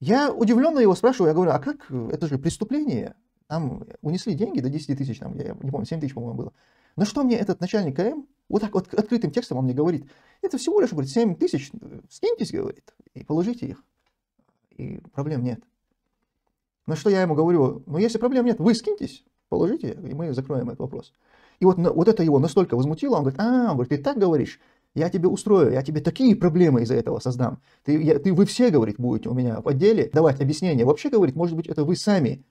Я удивленно его спрашиваю, я говорю, а как, э, это же преступление, там унесли деньги до 10 тысяч, там, я не помню, 7 тысяч, по-моему, было. На что мне этот начальник КМ, вот так вот открытым текстом он мне говорит, это всего лишь, говорит, 7 тысяч, э, скиньтесь, говорит, и положите их, и проблем нет. На что я ему говорю, ну если проблем нет, вы скиньтесь, положите, и мы закроем этот вопрос. И вот, вот это его настолько возмутило, он говорит, а, он говорит, ты так говоришь, я тебе устрою, я тебе такие проблемы из-за этого создам. Ты, я, ты, вы все, говорит, будете у меня в отделе давать объяснения. Вообще, говорит, может быть, это вы сами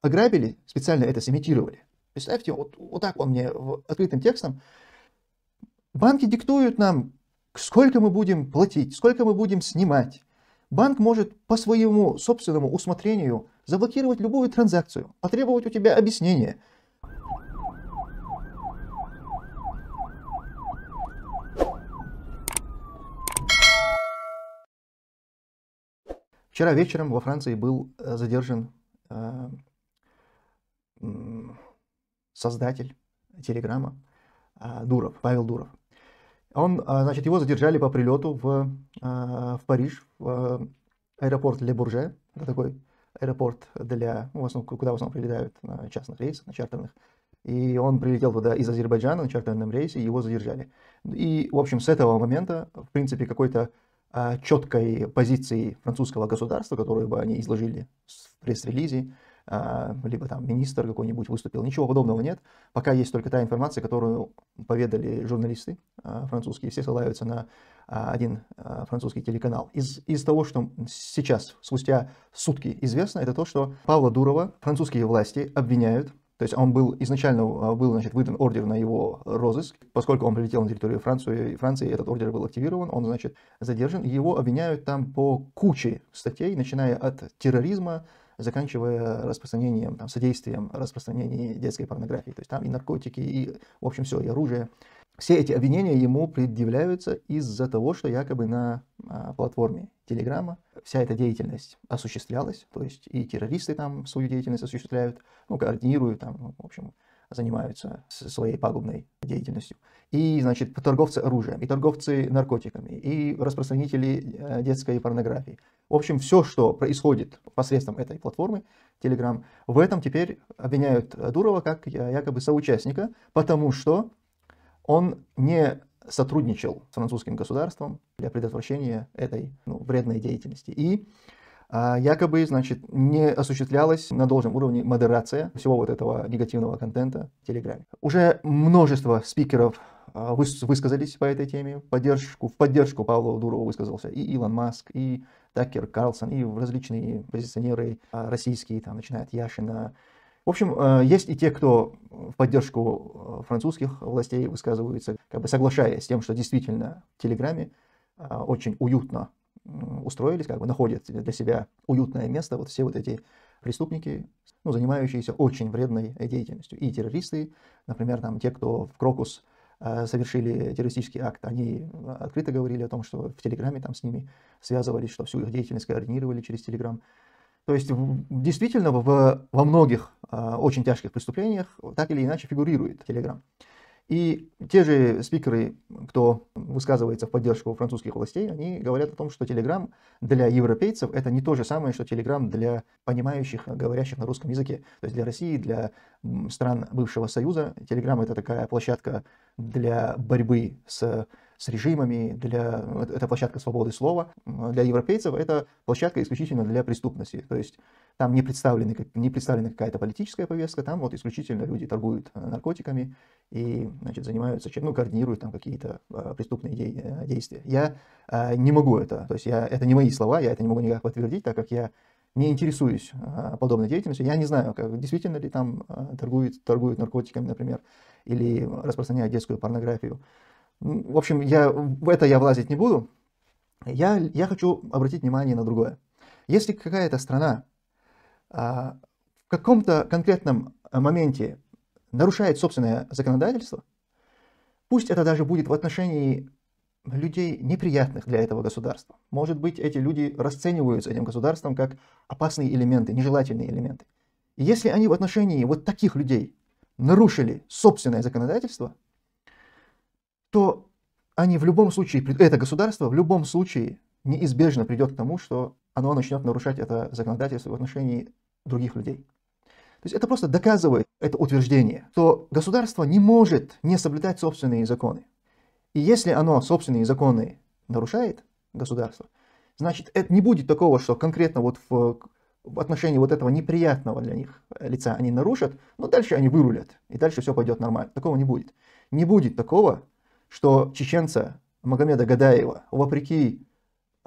ограбили, специально это сымитировали. Представьте, вот, вот так он мне открытым текстом. Банки диктуют нам, сколько мы будем платить, сколько мы будем снимать. Банк может по своему собственному усмотрению заблокировать любую транзакцию, потребовать у тебя объяснения – Вчера вечером во Франции был э, задержан э, создатель Телеграма э, Дуров, Павел Дуров. Он, значит, его задержали по прилету в, в Париж, в аэропорт Ле Бурже. Это такой аэропорт, для, в основном, куда в основном прилетают на частных рейсах, на чартерных. И он прилетел туда из Азербайджана на чартерном рейсе, и его задержали. И, в общем, с этого момента, в принципе, какой-то а, четкой позиции французского государства, которую бы они изложили в пресс-релизе, а, либо там министр какой-нибудь выступил. Ничего подобного нет. Пока есть только та информация, которую поведали журналисты а, французские. Все ссылаются на один французский телеканал. Из, из того, что сейчас, спустя сутки известно, это то, что Павла Дурова французские власти обвиняют то есть он был изначально а, был, значит, выдан ордер на его розыск, поскольку он прилетел на территорию Франции, и Франции этот ордер был активирован, он, значит, задержан. Его обвиняют там по куче статей, начиная от терроризма, заканчивая распространением, там, содействием распространения детской порнографии. То есть там и наркотики, и, в общем, все, и оружие. Все эти обвинения ему предъявляются из-за того, что якобы на а, платформе Телеграма вся эта деятельность осуществлялась, то есть и террористы там свою деятельность осуществляют, ну, координируют там, в общем, занимаются своей пагубной деятельностью. И, значит, торговцы оружием, и торговцы наркотиками, и распространители э, детской порнографии. В общем, все, что происходит посредством этой платформы Telegram, в этом теперь обвиняют Дурова как э, якобы соучастника, потому что он не сотрудничал с французским государством для предотвращения этой ну, вредной деятельности. И а якобы, значит, не осуществлялась на должном уровне модерация всего вот этого негативного контента в Телеграме. Уже множество спикеров а, высказались по этой теме. Поддержку, в поддержку Павла Дурова высказался и Илон Маск, и Такер Карлсон, и различные позиционеры а, российские, там, начиная от Яшина. В общем, есть и те, кто в поддержку французских властей высказываются, как бы соглашаясь с тем, что действительно в Телеграме очень уютно устроились, как бы находят для себя уютное место вот все вот эти преступники, ну, занимающиеся очень вредной деятельностью. И террористы, например, там те, кто в Крокус э, совершили террористический акт, они э, открыто говорили о том, что в Телеграме там с ними связывались, что всю их деятельность координировали через Телеграм. То есть действительно в, во многих э, очень тяжких преступлениях так или иначе фигурирует Телеграм. И те же спикеры, кто высказывается в поддержку французских властей, они говорят о том, что Telegram для европейцев это не то же самое, что Telegram для понимающих, говорящих на русском языке. То есть для России, для стран бывшего Союза, Telegram это такая площадка для борьбы с с режимами, для... Э, это площадка свободы слова. Для европейцев это площадка исключительно для преступности. То есть там не, представлены, не представлена какая-то политическая повестка, там вот исключительно люди торгуют э, наркотиками и значит, занимаются чем, ну, координируют там какие-то а, преступные де- э, действия. Я а, не могу это, то есть я, это не мои слова, я это не могу никак подтвердить, так как я не интересуюсь а, подобной деятельностью. Я не знаю, как, действительно ли там торгуют, торгуют наркотиками, например, или распространяют детскую порнографию. В общем, я, в это я влазить не буду. Я, я хочу обратить внимание на другое. Если какая-то страна а, в каком-то конкретном моменте нарушает собственное законодательство, пусть это даже будет в отношении людей неприятных для этого государства. Может быть, эти люди расцениваются этим государством как опасные элементы, нежелательные элементы. И если они в отношении вот таких людей нарушили собственное законодательство – то они в любом случае, это государство в любом случае неизбежно придет к тому, что оно начнет нарушать это законодательство в отношении других людей. То есть это просто доказывает это утверждение, что государство не может не соблюдать собственные законы. И если оно собственные законы нарушает, государство, значит, это не будет такого, что конкретно вот в, в отношении вот этого неприятного для них лица они нарушат, но дальше они вырулят, и дальше все пойдет нормально. Такого не будет. Не будет такого, что чеченца Магомеда Гадаева, вопреки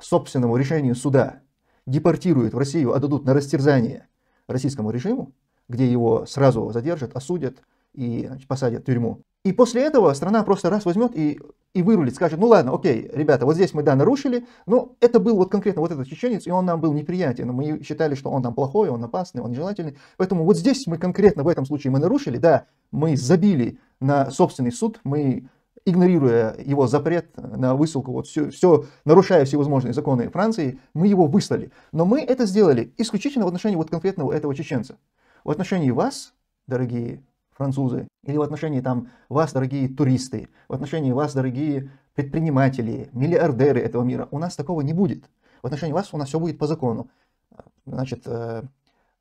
собственному решению суда, депортируют в Россию, отдадут а на растерзание российскому режиму, где его сразу задержат, осудят и значит, посадят в тюрьму. И после этого страна просто раз возьмет и, и вырулит, скажет, ну ладно, окей, ребята, вот здесь мы, да, нарушили, но ну, это был вот конкретно вот этот чеченец, и он нам был неприятен, мы считали, что он там плохой, он опасный, он нежелательный, поэтому вот здесь мы конкретно в этом случае мы нарушили, да, мы забили на собственный суд, мы игнорируя его запрет на высылку, вот все, все, нарушая всевозможные законы Франции, мы его выслали. Но мы это сделали исключительно в отношении вот конкретного этого чеченца. В отношении вас, дорогие французы, или в отношении там вас, дорогие туристы, в отношении вас, дорогие предприниматели, миллиардеры этого мира, у нас такого не будет. В отношении вас у нас все будет по закону. Значит, э,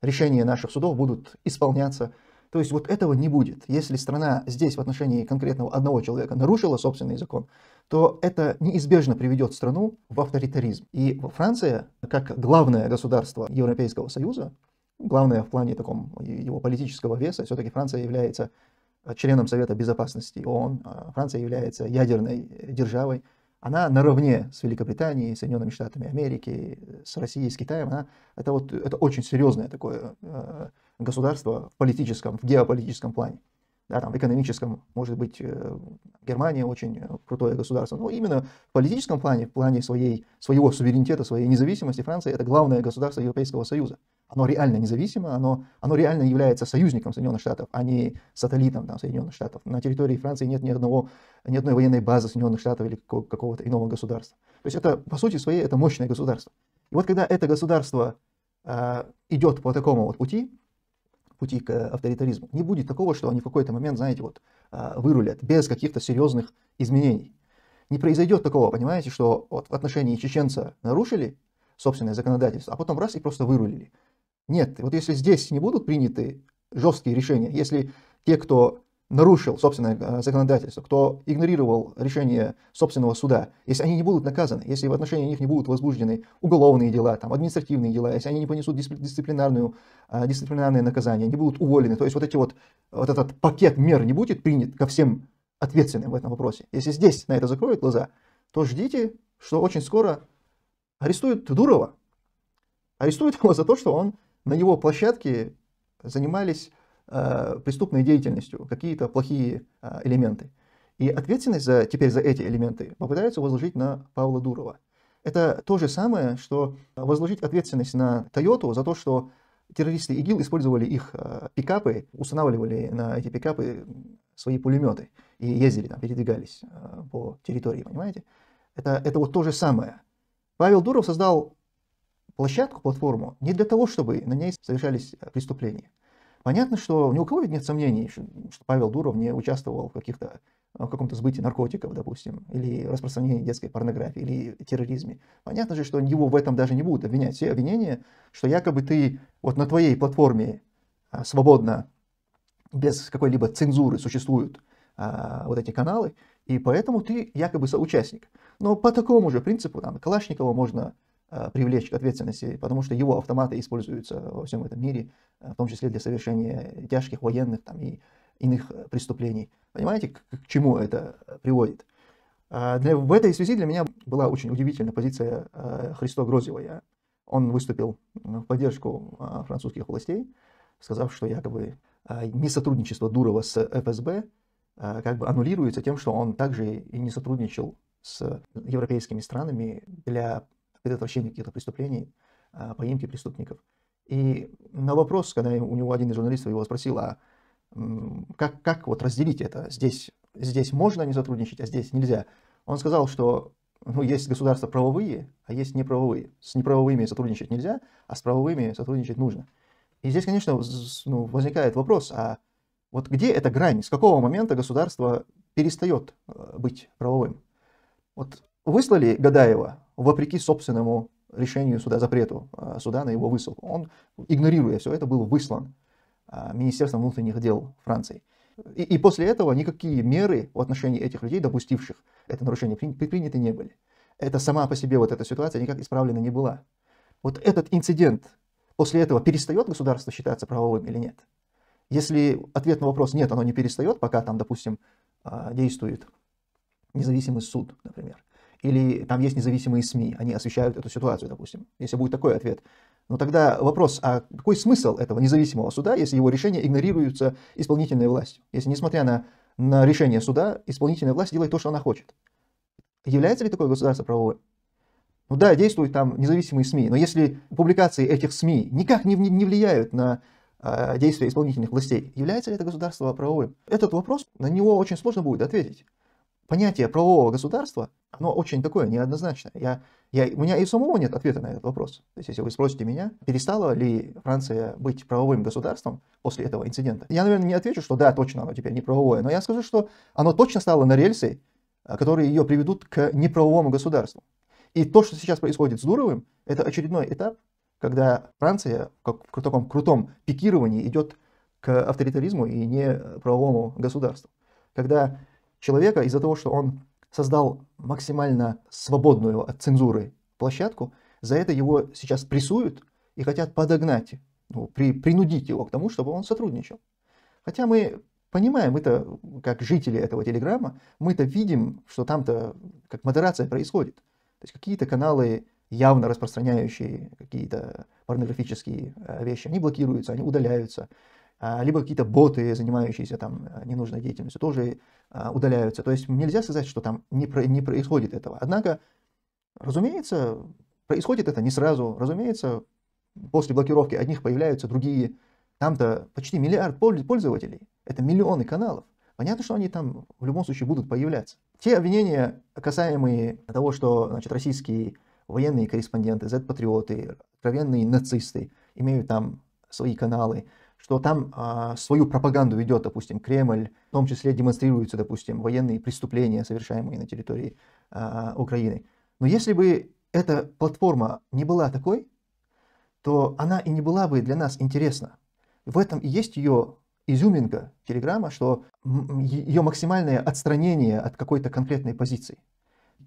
решения наших судов будут исполняться то есть вот этого не будет. Если страна здесь в отношении конкретного одного человека нарушила собственный закон, то это неизбежно приведет страну в авторитаризм. И Франция, как главное государство Европейского Союза, главное в плане таком его политического веса, все-таки Франция является э, членом Совета Безопасности ООН, а Франция является ядерной державой, она наравне с Великобританией, Соединенными Штатами Америки, э, с Россией, с Китаем, она, это, вот, это очень серьезное такое э, государства в политическом, в геополитическом плане. Да, там, в экономическом, может быть, э, Германия очень э, крутое государство, но именно в политическом плане, в плане своей, своего суверенитета, своей независимости, Франция – это главное государство Европейского Союза. Оно реально независимо, оно, оно реально является союзником Соединенных Штатов, а не сателлитом там, Соединенных Штатов. На территории Франции нет ни, одного, ни одной военной базы Соединенных Штатов или какого-то иного государства. То есть это, по сути своей, это мощное государство. И вот когда это государство э, идет по такому вот пути, пути к э, авторитаризму. Не будет такого, что они в какой-то момент, знаете, вот а, вырулят без каких-то серьезных изменений. Не произойдет такого, понимаете, что вот в отношении чеченца нарушили собственное законодательство, а потом раз и просто вырулили. Нет, вот если здесь не будут приняты жесткие решения, если те, кто нарушил собственное э, законодательство, кто игнорировал решение собственного суда, если они не будут наказаны, если в отношении них не будут возбуждены уголовные дела, там, административные дела, если они не понесут дисциплинарную, э, дисциплинарное наказание, не будут уволены, то есть вот, эти вот, вот этот пакет мер не будет принят ко всем ответственным в этом вопросе. Если здесь на это закроют глаза, то ждите, что очень скоро арестуют Дурова. Арестуют его за то, что он на его площадке занимались Э, преступной деятельностью какие-то плохие э, элементы. И ответственность за, теперь за эти элементы попытаются возложить на Павла Дурова. Это то же самое, что возложить ответственность на Тойоту за то, что террористы ИГИЛ использовали их э, пикапы, устанавливали на эти пикапы свои пулеметы и ездили там, передвигались по территории, понимаете? Это, это вот то же самое. Павел Дуров создал площадку, платформу не для того, чтобы на ней совершались преступления. Понятно, что ни у кого ведь нет сомнений, что Павел Дуров не участвовал в каких-то в каком-то сбытии наркотиков, допустим, или распространении детской порнографии, или терроризме. Понятно же, что его в этом даже не будут обвинять. Все обвинения, что якобы ты вот на твоей платформе а, свободно, без какой-либо цензуры существуют а, вот эти каналы, и поэтому ты якобы соучастник. Но по такому же принципу там Калашникова можно а, привлечь к ответственности, потому что его автоматы используются во всем этом мире, а, в том числе для совершения тяжких военных там, и иных э, преступлений. Понимаете, к, к чему это э, приводит? А, для, в этой связи для меня была очень удивительная позиция э, Христо Грозева. Он выступил в поддержку французских властей, сказав, что якобы не сотрудничество Дурова с ФСБ как бы аннулируется тем, что он также и не сотрудничал с европейскими странами для предотвращения каких-то преступлений, а, поимки преступников. И на вопрос, когда у него один из журналистов его спросил, а как, как вот разделить это? Здесь, здесь можно не сотрудничать, а здесь нельзя. Он сказал, что ну, есть государства правовые, а есть неправовые. С неправовыми сотрудничать нельзя, а с правовыми сотрудничать нужно. И здесь, конечно, ну, возникает вопрос, а вот где эта грань, с какого момента государство перестает э, быть правовым? Вот выслали Гадаева вопреки собственному решению суда, запрету э, суда на его высылку. Он, игнорируя все это, был выслан э, Министерством внутренних дел Франции. И, и после этого никакие меры в отношении этих людей, допустивших это нарушение, предприняты не были. Это сама по себе вот эта ситуация никак исправлена не была. Вот этот инцидент, после этого перестает государство считаться правовым или нет? Если ответ на вопрос нет, оно не перестает, пока там, допустим, э, действует независимый суд, например – или там есть независимые СМИ, они освещают эту ситуацию, допустим, если будет такой ответ, но тогда вопрос, а какой смысл этого независимого суда, если его решение игнорируется исполнительной властью? Если, несмотря на, на решение суда, исполнительная власть делает то, что она хочет. Является ли такое государство правовым? Ну да, действуют там независимые СМИ, но если публикации этих СМИ никак не, не влияют на э, действия исполнительных властей, является ли это государство правовым? Этот вопрос, на него очень сложно будет ответить понятие правового государства, оно очень такое неоднозначное. Я, я, у меня и самого нет ответа на этот вопрос. То есть, если вы спросите меня, перестала ли Франция быть правовым государством после этого инцидента, я, наверное, не отвечу, что да, точно оно теперь не правовое, но я скажу, что оно точно стало на рельсы, а, которые ее приведут к неправовому государству. И то, что сейчас происходит с Дуровым, это очередной этап, когда Франция как в таком крутом пикировании идет к авторитаризму и неправовому государству. Когда человека из-за того, что он создал максимально свободную от цензуры площадку, за это его сейчас прессуют и хотят подогнать, ну, при, принудить его к тому, чтобы он сотрудничал. Хотя мы понимаем, мы-то, как жители этого телеграма, мы-то видим, что там-то как модерация происходит. То есть какие-то каналы, явно распространяющие какие-то порнографические э, вещи, они блокируются, они удаляются. А, либо какие-то боты, занимающиеся там э, ненужной деятельностью, тоже а, удаляются. То есть нельзя сказать, что там не, про, не происходит этого. Однако, разумеется, происходит это не сразу. Разумеется, после блокировки одних появляются другие. Там-то почти миллиард пользователей. Это миллионы каналов. Понятно, что они там в любом случае будут появляться. Те обвинения, касаемые того, что значит, российские военные корреспонденты, Z-патриоты, откровенные нацисты имеют там свои каналы, что там э, свою пропаганду ведет, допустим, Кремль, в том числе демонстрируются, допустим, военные преступления, совершаемые на территории э, Украины. Но если бы эта платформа не была такой, то она и не была бы для нас интересна. В этом и есть ее изюминка Телеграма, что ее максимальное отстранение от какой-то конкретной позиции.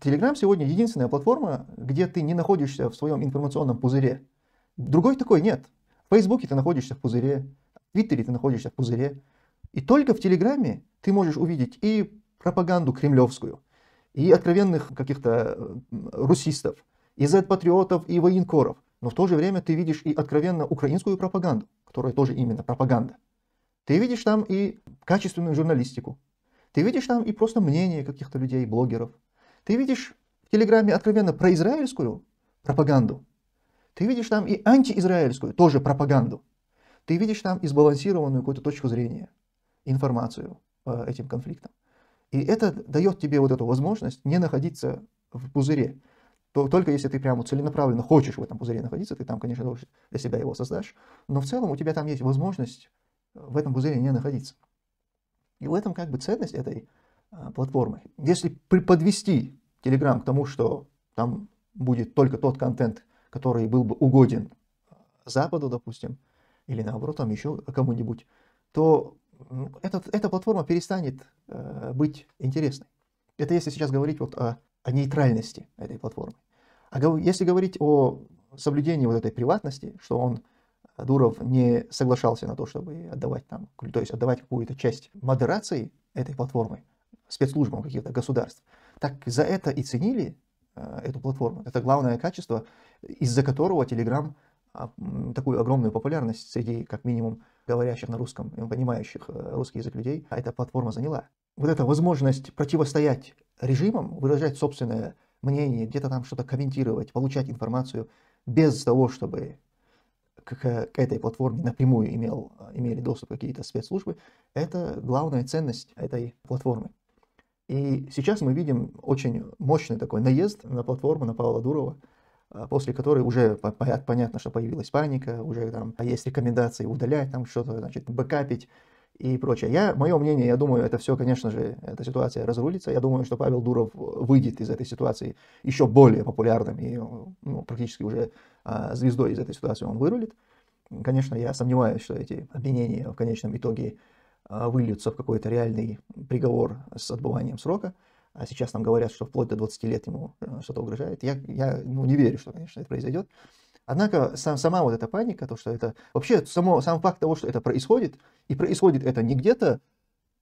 Телеграм сегодня единственная платформа, где ты не находишься в своем информационном пузыре. Другой такой нет. В Фейсбуке ты находишься в пузыре, в Твиттере ты находишься в пузыре. И только в Телеграме ты можешь увидеть и пропаганду кремлевскую, и откровенных каких-то э, русистов, и Z-патриотов, и военкоров. Но в то же время ты видишь и откровенно украинскую пропаганду, которая тоже именно пропаганда. Ты видишь там и качественную журналистику. Ты видишь там и просто мнение каких-то людей, блогеров. Ты видишь в Телеграме откровенно произраильскую пропаганду. Ты видишь там и антиизраильскую тоже пропаганду. Ты видишь там избалансированную какую-то точку зрения, информацию по э, этим конфликтам. И это дает тебе вот эту возможность не находиться в пузыре. только если ты прямо целенаправленно хочешь в этом пузыре находиться, ты там, конечно, должен для себя его создашь, но в целом у тебя там есть возможность э, в этом пузыре не находиться. И в этом как бы ценность этой э, платформы. Если подвести Telegram к тому, что там будет только тот контент, который был бы угоден Западу, допустим, или наоборот там еще кому-нибудь, то этот, эта платформа перестанет э, быть интересной. Это если сейчас говорить вот о, о нейтральности этой платформы. А если говорить о соблюдении вот этой приватности, что он э, Дуров не соглашался на то, чтобы отдавать там, то есть отдавать какую-то часть модерации этой платформы спецслужбам каких-то государств. Так за это и ценили э, эту платформу. Это главное качество, из-за которого Telegram а, такую огромную популярность среди, как минимум, говорящих на русском, понимающих э, русский язык людей, а эта платформа заняла. Вот эта возможность противостоять режимам, выражать собственное мнение, где-то там что-то комментировать, получать информацию без того, чтобы к, к этой платформе напрямую имел, э, имели доступ какие-то спецслужбы, это главная ценность этой платформы. И сейчас мы видим очень мощный такой наезд на платформу, на Павла Дурова, а, после которой уже понятно, что появилась паника, уже там а есть рекомендации удалять, там что-то, значит, бэкапить и прочее. Я, мое мнение, я думаю, это все, конечно же, эта ситуация разрулится. Я думаю, что Павел Дуров э, выйдет из этой ситуации еще более популярным и ну, практически уже а, звездой из этой ситуации он вырулит. Конечно, я сомневаюсь, что эти обвинения в конечном итоге а, выльются в какой-то реальный приговор с отбыванием срока а сейчас нам говорят, что вплоть до 20 лет ему э, что-то угрожает, я, я ну, не верю, что, конечно, это произойдет. Однако сам, сама вот эта паника, то, что это... Вообще, само, сам факт того, что это происходит, и происходит это не где-то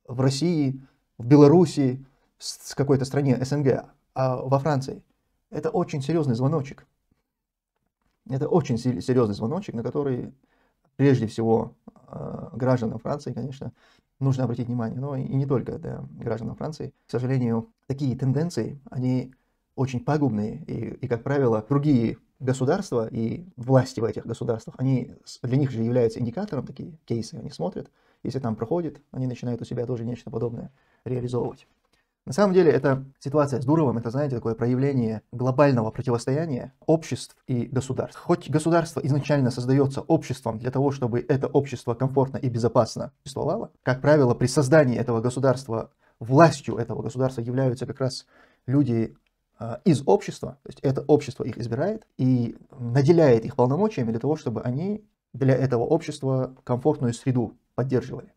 в России, в Белоруссии, с какой-то стране СНГ, а во Франции, это очень серьезный звоночек. Это очень серьезный звоночек, на который прежде всего Э, гражданам Франции, конечно, нужно обратить внимание, но и не только для граждан Франции. К сожалению, такие тенденции, они очень пагубные, и, и, как правило, другие государства и власти в этих государствах, они, для них же являются индикатором такие кейсы, они смотрят, если там проходит, они начинают у себя тоже нечто подобное реализовывать. На самом деле, эта ситуация с Дуровым, это, знаете, такое проявление глобального противостояния обществ и государств. Хоть государство изначально создается обществом для того, чтобы это общество комфортно и безопасно существовало, как правило, при создании этого государства, властью этого государства являются как раз люди а, из общества, то есть это общество их избирает и наделяет их полномочиями для того, чтобы они для этого общества комфортную среду поддерживали.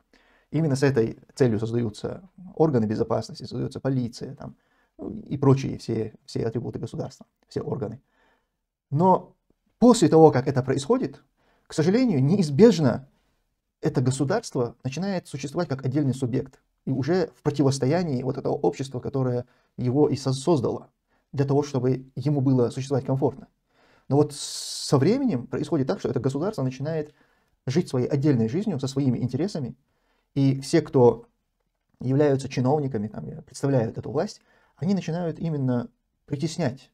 Именно с этой целью создаются органы безопасности, создается полиция там, ну, и прочие все, все атрибуты государства, все органы. Но после того, как это происходит, к сожалению, неизбежно это государство начинает существовать как отдельный субъект и уже в противостоянии вот этого общества, которое его и создало, для того, чтобы ему было существовать комфортно. Но вот со временем происходит так, что это государство начинает жить своей отдельной жизнью, со своими интересами, и все, кто являются чиновниками, там, представляют эту власть, они начинают именно притеснять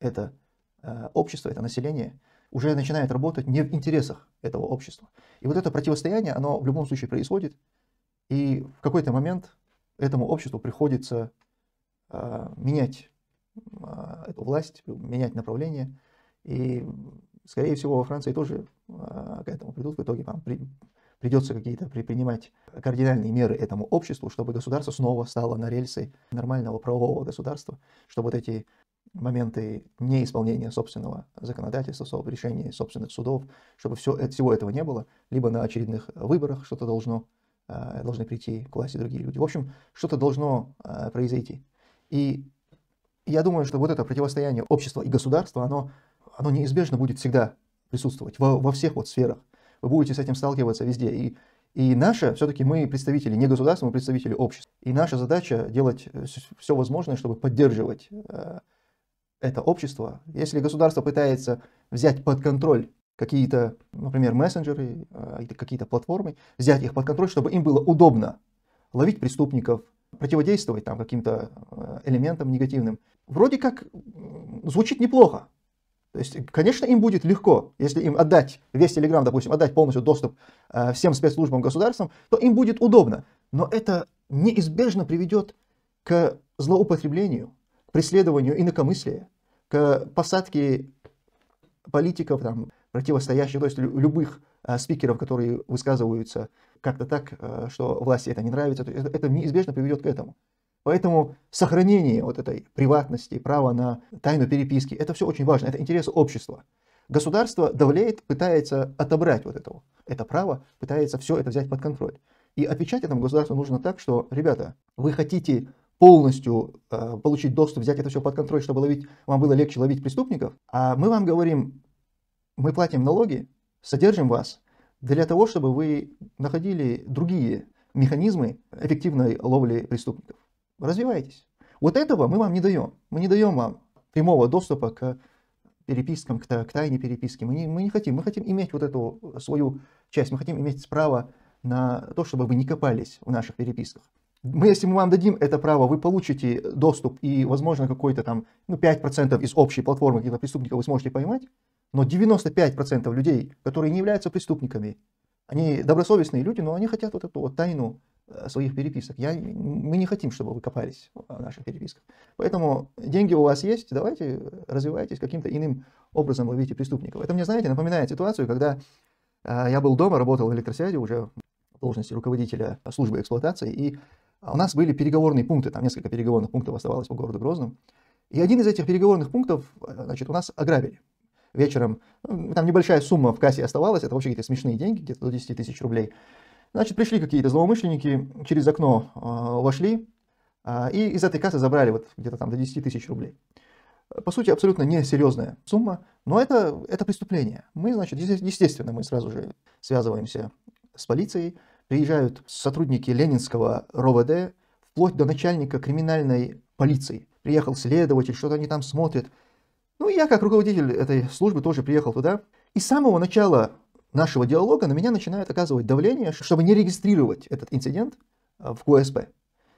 это э, общество, это население, уже начинает работать не в интересах этого общества. И вот это противостояние, оно в любом случае происходит, и в какой-то момент этому обществу приходится э, менять э, эту власть, менять направление, и, скорее всего, во Франции тоже э, к этому придут в итоге, там, при, придется какие-то предпринимать кардинальные меры этому обществу, чтобы государство снова стало на рельсы нормального правового государства, чтобы вот эти моменты неисполнения собственного законодательства, решения собственных судов, чтобы все, всего этого не было, либо на очередных выборах что-то должно, а, должны прийти к власти другие люди. В общем, что-то должно а, произойти. И я думаю, что вот это противостояние общества и государства, оно, оно неизбежно будет всегда присутствовать во, во всех вот сферах вы будете с этим сталкиваться везде. И, и наша, все-таки мы представители не государства, мы представители общества. И наша задача делать э, все возможное, чтобы поддерживать э, это общество. Если государство пытается взять под контроль какие-то, например, мессенджеры, э, какие-то платформы, взять их под контроль, чтобы им было удобно ловить преступников, противодействовать там каким-то элементам негативным. Вроде как звучит неплохо, то есть, конечно, им будет легко, если им отдать весь Телеграм, допустим, отдать полностью доступ э, всем спецслужбам государствам, то им будет удобно. Но это неизбежно приведет к злоупотреблению, к преследованию инакомыслия, к посадке политиков, там, противостоящих, то есть любых э, спикеров, которые высказываются как-то так, э, что власти это не нравится. Это, это неизбежно приведет к этому. Поэтому сохранение вот этой приватности, права на тайну переписки, это все очень важно, это интерес общества. Государство давляет, пытается отобрать вот этого, это право, пытается все это взять под контроль. И отвечать этому государству нужно так, что, ребята, вы хотите полностью э, получить доступ, взять это все под контроль, чтобы ловить, вам было легче ловить преступников, а мы вам говорим, мы платим налоги, содержим вас для того, чтобы вы находили другие механизмы эффективной ловли преступников развивайтесь. Вот этого мы вам не даем. Мы не даем вам прямого доступа к перепискам, к, к тайне переписки. Мы не, мы не хотим. Мы хотим иметь вот эту свою часть. Мы хотим иметь право на то, чтобы вы не копались в наших переписках. Мы, если мы вам дадим это право, вы получите доступ и, возможно, какой-то там ну, 5% из общей платформы каких-то преступников вы сможете поймать, но 95% людей, которые не являются преступниками, они добросовестные люди, но они хотят вот эту вот тайну Э, своих переписок. Я, мы не хотим, чтобы вы копались в наших переписках. Поэтому деньги у вас есть, давайте развивайтесь каким-то иным образом, ловите преступников. Это мне, знаете, напоминает ситуацию, когда э, я был дома, работал в электросвязи уже в должности руководителя службы эксплуатации, и а, у нас были переговорные пункты, там несколько переговорных пунктов оставалось по городу Грозным. И один из этих переговорных пунктов, э, значит, у нас ограбили вечером. Ну, там небольшая сумма в кассе оставалась, это вообще какие-то смешные деньги, где-то до 10 тысяч рублей. Значит, пришли какие-то злоумышленники, через окно э, вошли э, и из этой кассы забрали вот где-то там до 10 тысяч рублей. По сути, абсолютно несерьезная сумма, но это, это преступление. Мы, значит, естественно, мы сразу же связываемся с полицией, приезжают сотрудники Ленинского РОВД, вплоть до начальника криминальной полиции. Приехал следователь, что-то они там смотрят. Ну, я как руководитель этой службы тоже приехал туда. И с самого начала нашего диалога на меня начинают оказывать давление, чтобы не регистрировать этот инцидент а, в КСП.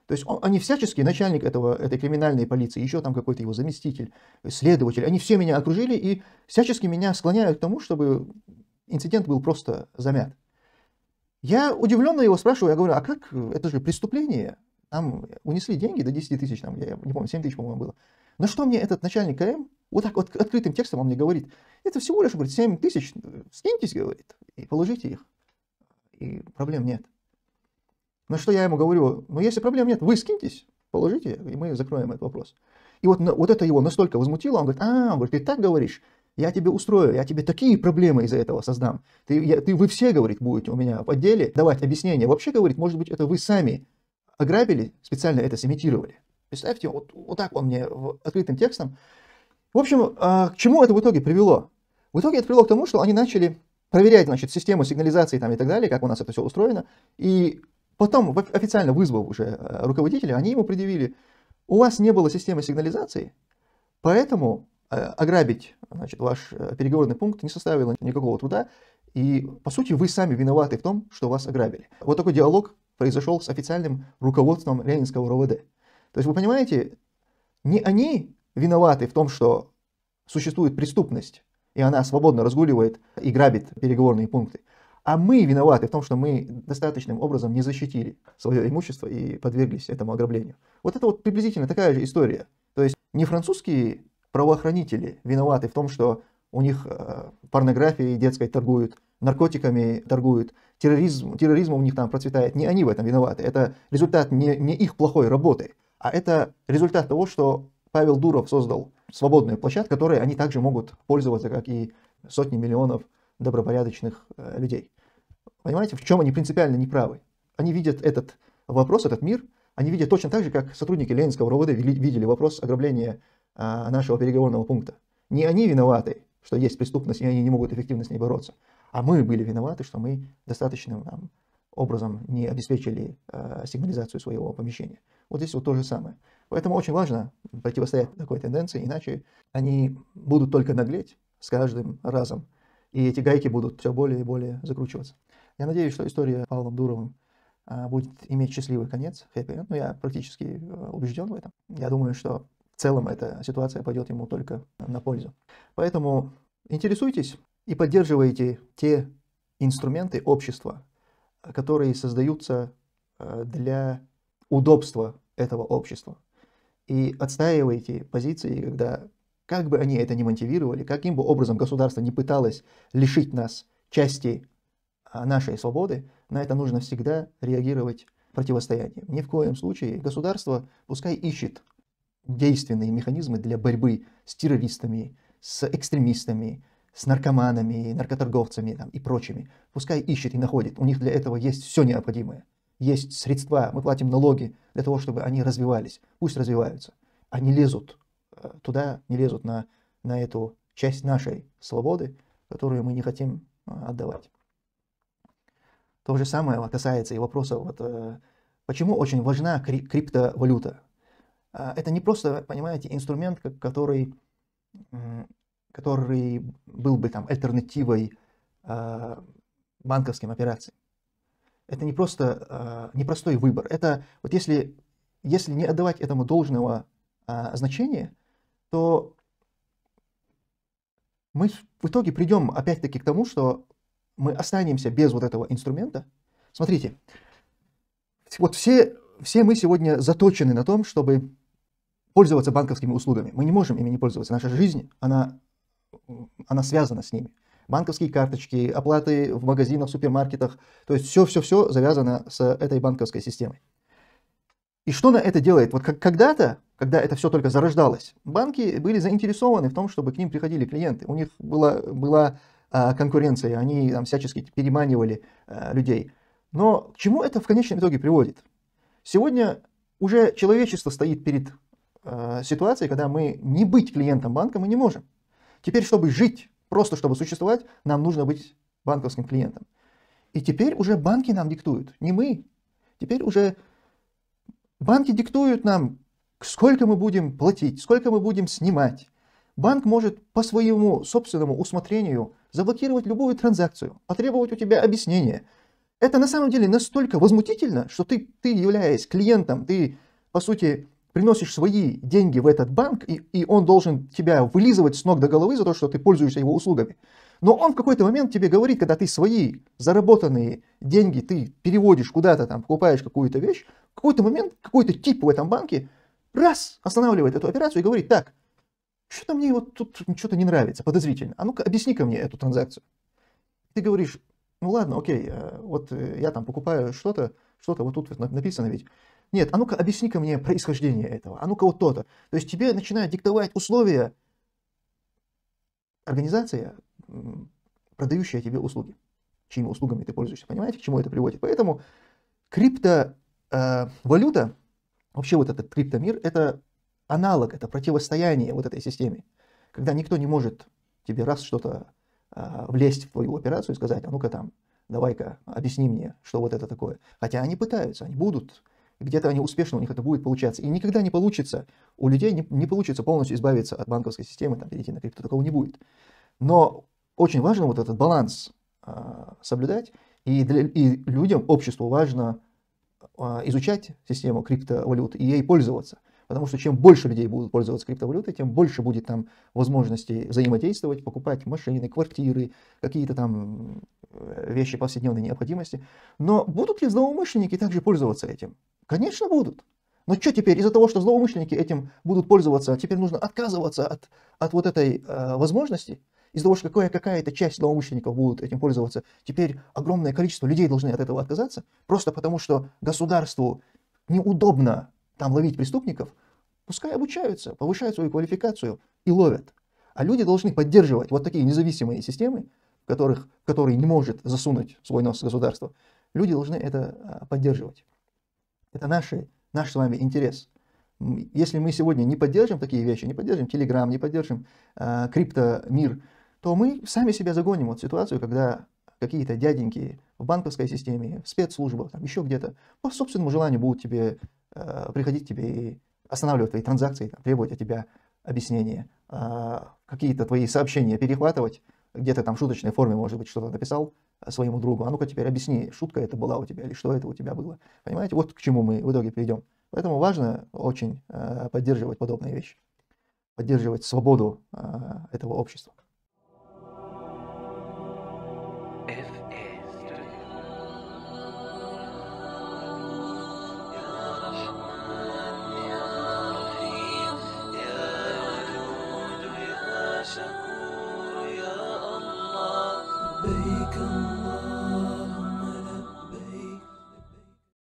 То есть он, они всячески, начальник этого, этой криминальной полиции, еще там какой-то его заместитель, следователь, они все меня окружили и всячески меня склоняют к тому, чтобы инцидент был просто замят. Я удивленно его спрашиваю, я говорю, а как, это же преступление, там унесли деньги до 10 тысяч, там, я не помню, 7 тысяч, по-моему, было. На что мне этот начальник КМ вот так вот открытым текстом он мне говорит, это всего лишь, говорит, 7 тысяч, э, скиньтесь, говорит, и положите их, и проблем нет. На что я ему говорю, ну если проблем нет, вы скиньтесь, положите, и мы закроем этот вопрос. И вот, вот это его настолько возмутило, он говорит, а, он говорит, ты так говоришь, я тебе устрою, я тебе такие проблемы из-за этого создам. Ты, я, ты, вы все, говорит, будете у меня в отделе давать объяснения. Вообще, говорит, может быть, это вы сами ограбили, специально это сымитировали. Представьте, вот, вот так он мне открытым текстом в общем, а, к чему это в итоге привело? В итоге это привело к тому, что они начали проверять значит, систему сигнализации там, и так далее, как у нас это все устроено. И потом, официально вызвав уже э, руководителя, они ему предъявили, у вас не было системы сигнализации, поэтому э, ограбить значит, ваш э, переговорный пункт не составило никакого труда, и, по сути, вы сами виноваты в том, что вас ограбили. Вот такой диалог произошел с официальным руководством Ленинского РОВД. То есть, вы понимаете, не они виноваты в том, что существует преступность, и она свободно разгуливает и грабит переговорные пункты. А мы виноваты в том, что мы достаточным образом не защитили свое имущество и подверглись этому ограблению. Вот это вот приблизительно такая же история. То есть не французские правоохранители виноваты в том, что у них э, порнографией детской торгуют, наркотиками торгуют, терроризм, терроризм у них там процветает. Не они в этом виноваты. Это результат не, не их плохой работы, а это результат того, что Павел Дуров создал свободную площадку, которой они также могут пользоваться, как и сотни миллионов добропорядочных э, людей. Понимаете, в чем они принципиально неправы? Они видят этот вопрос, этот мир, они видят точно так же, как сотрудники Ленинского РОВД видели вопрос ограбления а, нашего переговорного пункта. Не они виноваты, что есть преступность, и они не могут эффективно с ней бороться, а мы были виноваты, что мы достаточным там, образом не обеспечили э, сигнализацию своего помещения. Вот здесь вот то же самое. Поэтому очень важно противостоять такой тенденции, иначе они будут только наглеть с каждым разом, и эти гайки будут все более и более закручиваться. Я надеюсь, что история Павлом Дуровым а, будет иметь счастливый конец, happy но я практически э, убежден в этом. Я думаю, что в целом эта ситуация пойдет ему только на пользу. Поэтому интересуйтесь и поддерживайте те инструменты общества, которые создаются э, для удобства этого общества и отстаиваете позиции, когда как бы они это ни мотивировали, каким бы образом государство не пыталось лишить нас части а, нашей свободы, на это нужно всегда реагировать противостоянием. Ни в коем случае государство пускай ищет действенные механизмы для борьбы с террористами, с экстремистами, с наркоманами, наркоторговцами там, и прочими. Пускай ищет и находит. У них для этого есть все необходимое есть средства, мы платим налоги для того, чтобы они развивались. Пусть развиваются. Они лезут э, туда, не лезут на, на эту часть нашей свободы, которую мы не хотим э, отдавать. То же самое касается и вопроса, вот, э, почему очень важна криптовалюта. Это не просто, понимаете, инструмент, который, который был бы там альтернативой банковским операциям это не просто э, непростой выбор. Это вот если, если не отдавать этому должного э, значения, то мы в итоге придем опять-таки к тому, что мы останемся без вот этого инструмента. Смотрите, вот все, все мы сегодня заточены на том, чтобы пользоваться банковскими услугами. Мы не можем ими не пользоваться. Наша жизнь, она, она связана с ними банковские карточки, оплаты в магазинах, супермаркетах. То есть все-все-все завязано с этой банковской системой. И что на это делает? Вот как когда-то, когда это все только зарождалось, банки были заинтересованы в том, чтобы к ним приходили клиенты. У них была, была а, конкуренция, они там всячески переманивали а, людей. Но к чему это в конечном итоге приводит? Сегодня уже человечество стоит перед э, ситуацией, когда мы не быть клиентом банка мы не можем. Теперь, чтобы жить Просто чтобы существовать, нам нужно быть банковским клиентом. И теперь уже банки нам диктуют, не мы. Теперь уже банки диктуют нам, сколько мы будем платить, сколько мы будем снимать. Банк может по своему собственному усмотрению заблокировать любую транзакцию, потребовать у тебя объяснения. Это на самом деле настолько возмутительно, что ты, ты являясь клиентом, ты, по сути, приносишь свои деньги в этот банк, и, и он должен тебя вылизывать с ног до головы за то, что ты пользуешься его услугами. Но он в какой-то момент тебе говорит, когда ты свои заработанные деньги, ты переводишь куда-то там, покупаешь какую-то вещь, в какой-то момент какой-то тип в этом банке раз останавливает эту операцию и говорит, так, что-то мне вот тут что-то не нравится, подозрительно, а ну-ка объясни-ка мне эту транзакцию. Ты говоришь, ну ладно, окей, э, вот э, я там покупаю что-то, что-то вот тут написано ведь, нет, а ну-ка объясни-ка мне происхождение этого, а ну-ка вот то-то. То есть тебе начинают диктовать условия организация, продающая тебе услуги, чьими услугами ты пользуешься. Понимаете, к чему это приводит? Поэтому криптовалюта, э, валюта, вообще вот этот криптомир, это аналог, это противостояние вот этой системе, когда никто не может тебе раз что-то э, влезть в твою операцию и сказать, а ну-ка там, давай-ка объясни мне, что вот это такое. Хотя они пытаются, они будут где-то они успешно, у них это будет получаться. И никогда не получится, у людей не, не получится полностью избавиться от банковской системы, там, перейти на крипто, такого не будет. Но очень важно вот этот баланс а, соблюдать, и, для, и людям, обществу важно а, изучать систему криптовалют и ей пользоваться. Потому что чем больше людей будут пользоваться криптовалютой, тем больше будет там возможностей взаимодействовать, покупать машины, квартиры, какие-то там э, вещи повседневной необходимости. Но будут ли злоумышленники также пользоваться этим? Конечно, будут. Но что теперь, из-за того, что злоумышленники этим будут пользоваться, теперь нужно отказываться от, от вот этой э, возможности? Из-за того, что какая, какая-то часть злоумышленников будут этим пользоваться, теперь огромное количество людей должны от этого отказаться? Просто потому, что государству неудобно там ловить преступников, пускай обучаются, повышают свою квалификацию и ловят. А люди должны поддерживать вот такие независимые системы, которых, которые не может засунуть свой нос государство. Люди должны это а, поддерживать. Это наши, наш с вами интерес. Если мы сегодня не поддержим такие вещи, не поддержим телеграм, не поддержим э, криптомир, то мы сами себя загоним вот в ситуацию, когда какие-то дяденьки в банковской системе, в спецслужбах, там еще где-то, по собственному желанию будут тебе Э, приходить к тебе и останавливать твои транзакции, требовать от тебя объяснения, а, какие-то твои сообщения перехватывать, где-то там в шуточной форме, может быть, что-то написал э, своему другу, а ну-ка теперь объясни, шутка это была у тебя или что это у тебя было. Понимаете, вот к чему мы в итоге придем. Поэтому важно очень э, поддерживать подобные вещи, поддерживать свободу этого общества.